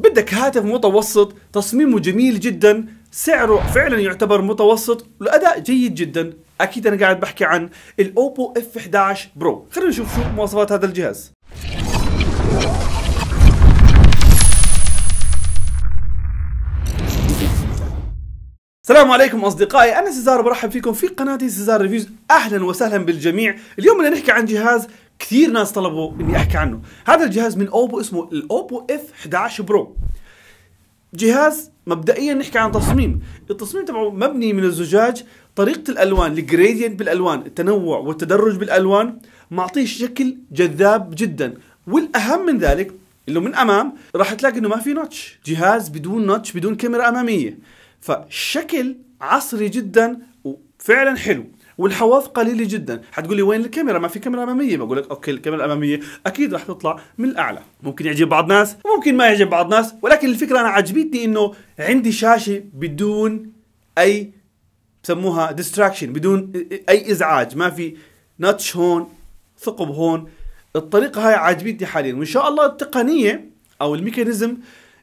بدك هاتف متوسط تصميمه جميل جدا سعره فعلا يعتبر متوسط والاداء جيد جدا اكيد انا قاعد بحكي عن الاوبو اف 11 برو خلينا نشوف شو مواصفات هذا الجهاز السلام عليكم اصدقائي انا سيزار برحب فيكم في قناتي سيزار ريفيوز اهلا وسهلا بالجميع اليوم بدنا نحكي عن جهاز كثير ناس طلبوا اني احكي عنه هذا الجهاز من اوبو اسمه الاوبو اف 11 برو جهاز مبدئيا نحكي عن تصميم التصميم تبعه مبني من الزجاج طريقة الألوان الجريدينت بالألوان التنوع والتدرج بالألوان معطيه شكل جذاب جدا والأهم من ذلك اللي من أمام راح تلاقي إنه ما في نوتش جهاز بدون نوتش بدون كاميرا أمامية فالشكل عصري جدا وفعلا حلو والحواف قليله جدا حتقول لي وين الكاميرا ما في كاميرا اماميه بقول لك اوكي الكاميرا الاماميه اكيد رح تطلع من الاعلى ممكن يعجب بعض ناس وممكن ما يعجب بعض ناس ولكن الفكره انا عجبتني انه عندي شاشه بدون اي بسموها ديستراكشن بدون اي ازعاج ما في ناتش هون ثقب هون الطريقه هاي عجبتني حاليا وان شاء الله التقنيه او الميكانيزم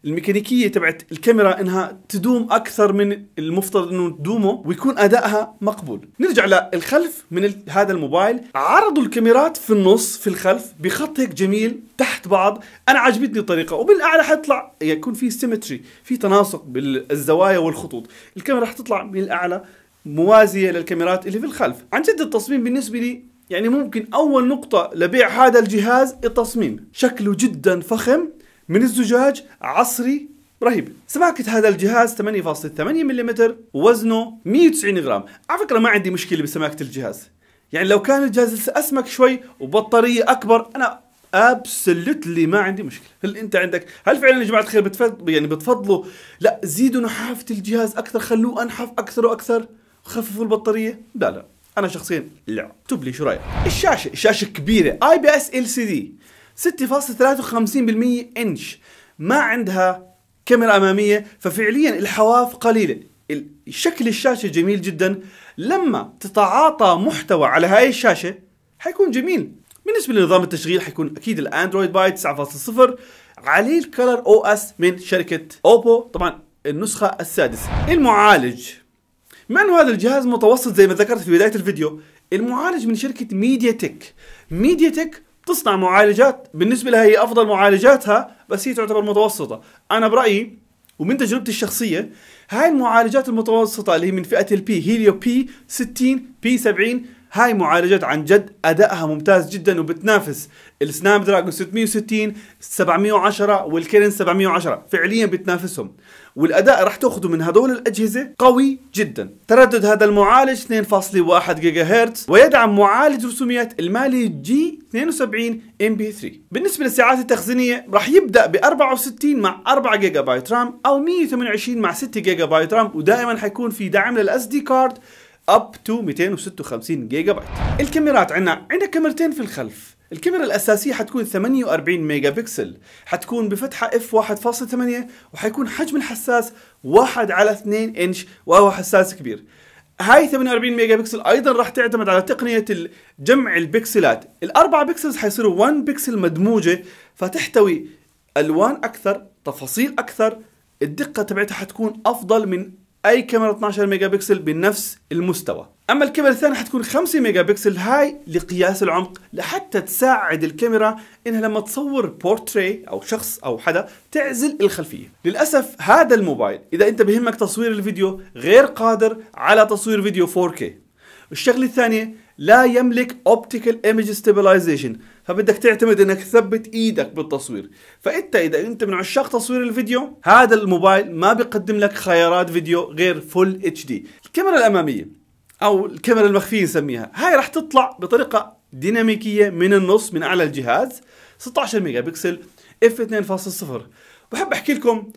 الميكانيكيه تبعت الكاميرا انها تدوم اكثر من المفترض انه تدومه ويكون ادائها مقبول نرجع للخلف من هذا الموبايل عرضوا الكاميرات في النص في الخلف بخط هيك جميل تحت بعض انا عجبتني الطريقه وبالاعلى حتطلع يكون في سيمتري في تناسق بالزوايا والخطوط الكاميرا حتطلع من الاعلى موازيه للكاميرات اللي في الخلف عن جد التصميم بالنسبه لي يعني ممكن اول نقطة لبيع هذا الجهاز التصميم شكله جدا فخم من الزجاج عصري رهيب سماكة هذا الجهاز 8.8 ملم وزنه 190 غرام على فكرة ما عندي مشكلة بسماكة الجهاز يعني لو كان الجهاز أسمك شوي وبطارية أكبر أنا ابسولوتلي ما عندي مشكله هل انت عندك هل فعلا يا جماعه الخير بتفضل يعني بتفضلوا لا زيدوا نحافه الجهاز اكثر خلوه انحف اكثر واكثر خففوا البطاريه لا لا انا شخصيا لا اكتب لي شو رايك الشاشه الشاشه كبيره اي بي اس ال سي دي 6.53% انش ما عندها كاميرا اماميه ففعليا الحواف قليله شكل الشاشه جميل جدا لما تتعاطى محتوى على هاي الشاشه حيكون جميل بالنسبه لنظام التشغيل حيكون اكيد الاندرويد باي 9.0 عليه الكلر او اس من شركه اوبو طبعا النسخه السادسه المعالج مع انه هذا الجهاز متوسط زي ما ذكرت في بدايه الفيديو المعالج من شركه ميديا تك ميديا تك تصنع معالجات بالنسبه لها هي افضل معالجاتها بس هي تعتبر متوسطه انا برايي ومن تجربتي الشخصيه هاي المعالجات المتوسطه اللي هي من فئه البي هيليو بي 60 بي 70 هاي معالجات عن جد ادائها ممتاز جدا وبتنافس السناب دراجون 660 710 والكيرن 710 فعليا بتنافسهم والاداء رح تاخذه من هدول الاجهزه قوي جدا تردد هذا المعالج 2.1 جيجا هرتز ويدعم معالج رسوميات المالي جي 72 ام بي 3 بالنسبه للساعات التخزينيه رح يبدا ب 64 مع 4 جيجا بايت رام او 128 مع 6 جيجا بايت رام ودائما حيكون في دعم للاس دي كارد اب تو 256 جيجا بايت الكاميرات عندنا عندنا كاميرتين في الخلف الكاميرا الأساسية حتكون 48 ميجا بكسل حتكون بفتحة اف 1.8 وحيكون حجم الحساس 1 على 2 انش وهو حساس كبير هاي 48 ميجا بكسل ايضا راح تعتمد على تقنيه جمع البكسلات الاربع بكسلز حيصيروا 1 بكسل مدموجه فتحتوي الوان اكثر تفاصيل اكثر الدقه تبعتها حتكون افضل من اي كاميرا 12 ميجا بكسل بنفس المستوى اما الكاميرا الثانيه حتكون 5 ميجا بكسل هاي لقياس العمق لحتى تساعد الكاميرا انها لما تصور بورتري او شخص او حدا تعزل الخلفيه للاسف هذا الموبايل اذا انت بهمك تصوير الفيديو غير قادر على تصوير فيديو 4K الشغله الثانيه لا يملك اوبتيكال ايمج ستابلايزيشن فبدك تعتمد انك تثبت ايدك بالتصوير فانت اذا انت من عشاق تصوير الفيديو هذا الموبايل ما بيقدم لك خيارات فيديو غير فول اتش دي الكاميرا الاماميه او الكاميرا المخفيه نسميها هاي راح تطلع بطريقه ديناميكيه من النص من اعلى الجهاز 16 ميجا بكسل اف 2.0 بحب احكي لكم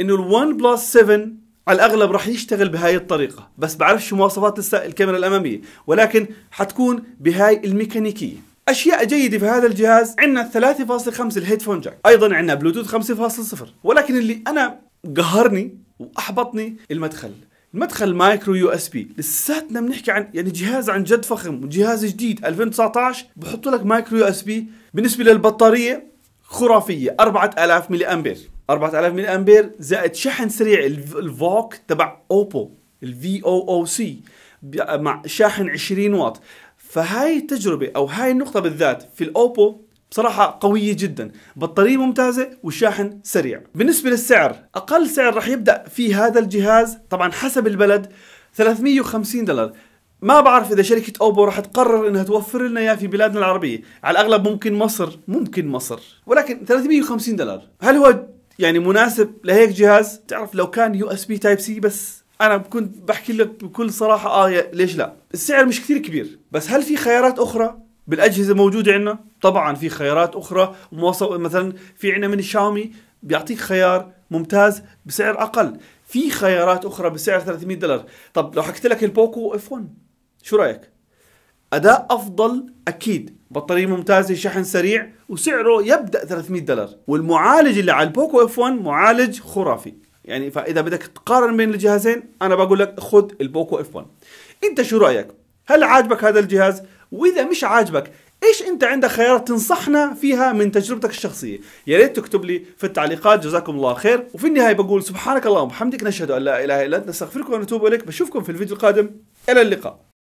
انه ال1 بلس 7 على الاغلب راح يشتغل بهاي الطريقه بس بعرفش مواصفات الكاميرا الاماميه ولكن حتكون بهاي الميكانيكيه اشياء جيده في هذا الجهاز عندنا 3.5 الهيدفون جاك ايضا عندنا بلوتوث 5.0 ولكن اللي انا قهرني واحبطني المدخل المدخل مايكرو يو اس بي لساتنا بنحكي عن يعني جهاز عن جد فخم وجهاز جديد 2019 بحطوا لك مايكرو يو اس بي بالنسبه للبطاريه خرافيه 4000 ملي امبير 4000 ملي امبير زائد شحن سريع الفوك تبع اوبو الفي او او سي مع شاحن 20 واط فهاي التجربه او هاي النقطه بالذات في الاوبو بصراحة قوية جدا بطارية ممتازة وشاحن سريع بالنسبة للسعر أقل سعر رح يبدأ في هذا الجهاز طبعا حسب البلد 350 دولار ما بعرف اذا شركه اوبو رح تقرر انها توفر لنا اياه في بلادنا العربيه، على الاغلب ممكن مصر، ممكن مصر، ولكن 350 دولار، هل هو يعني مناسب لهيك جهاز تعرف لو كان يو اس بي تايب سي بس انا كنت بحكي لك بكل صراحه اه ليش لا السعر مش كثير كبير بس هل في خيارات اخرى بالاجهزه موجوده عندنا طبعا في خيارات اخرى مثلا في عندنا من الشاومي بيعطيك خيار ممتاز بسعر اقل في خيارات اخرى بسعر 300 دولار طب لو حكيت لك البوكو اف 1 شو رايك اداء افضل اكيد بطاريه ممتازه شحن سريع وسعره يبدا 300 دولار والمعالج اللي على البوكو اف 1 معالج خرافي يعني فاذا بدك تقارن بين الجهازين انا بقول لك خذ البوكو اف 1 انت شو رايك هل عاجبك هذا الجهاز واذا مش عاجبك ايش انت عندك خيارات تنصحنا فيها من تجربتك الشخصيه يا ريت تكتب لي في التعليقات جزاكم الله خير وفي النهايه بقول سبحانك اللهم وبحمدك نشهد ان لا اله الا انت نستغفرك ونتوب اليك بشوفكم في الفيديو القادم الى اللقاء